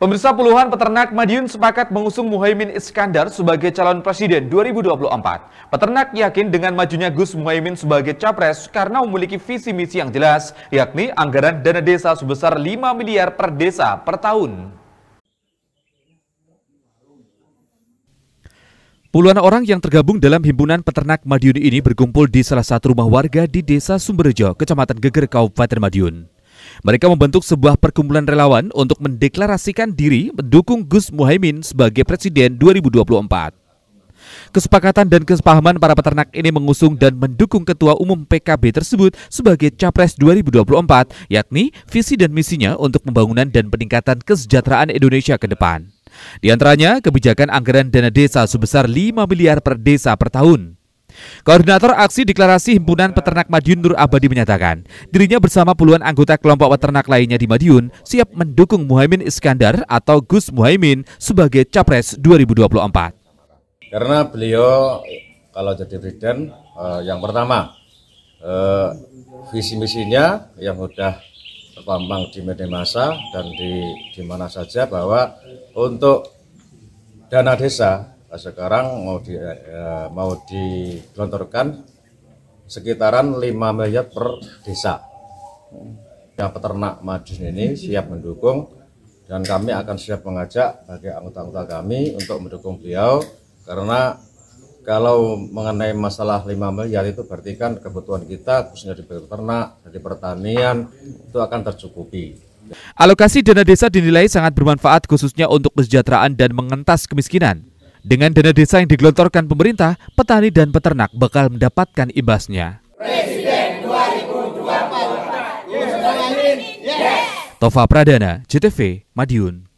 Pemirsa puluhan peternak Madiun sepakat mengusung Muhaymin Iskandar sebagai calon presiden 2024. Peternak yakin dengan majunya Gus Muhaymin sebagai capres karena memiliki visi misi yang jelas, yakni anggaran dana desa sebesar 5 miliar per desa per tahun. Puluhan orang yang tergabung dalam himpunan peternak Madiun ini berkumpul di salah satu rumah warga di Desa Sumberjo, Kecamatan Geger, Kabupaten Madiun. Mereka membentuk sebuah perkumpulan relawan untuk mendeklarasikan diri mendukung Gus Muhaymin sebagai presiden 2024. Kesepakatan dan kesepahaman para peternak ini mengusung dan mendukung Ketua Umum PKB tersebut sebagai Capres 2024, yakni visi dan misinya untuk pembangunan dan peningkatan kesejahteraan Indonesia ke depan. Di antaranya, kebijakan anggaran dana desa sebesar 5 miliar per desa per tahun, Koordinator aksi deklarasi Himpunan Peternak Madiun Nur Abadi menyatakan, dirinya bersama puluhan anggota kelompok peternak lainnya di Madiun siap mendukung Muhaimin Iskandar atau Gus Muhaimin sebagai Capres 2024. Karena beliau kalau jadi presiden eh, yang pertama eh, visi misinya yang sudah terpampang di media massa dan di di mana saja bahwa untuk dana desa Nah, sekarang mau di eh, mau digelontorkan sekitaran 5 miliar per desa. Ya, peternak madu ini siap mendukung dan kami akan siap mengajak bagi anggota-anggota kami untuk mendukung beliau karena kalau mengenai masalah 5 miliar itu berarti kan kebutuhan kita khususnya di peternak, di pertanian itu akan tercukupi. Alokasi dana desa dinilai sangat bermanfaat khususnya untuk kesejahteraan dan mengentas kemiskinan. Dengan dana desa yang digelontorkan pemerintah, petani dan peternak bakal mendapatkan imbasnya. Tofa Pradana, JTV, Madiun.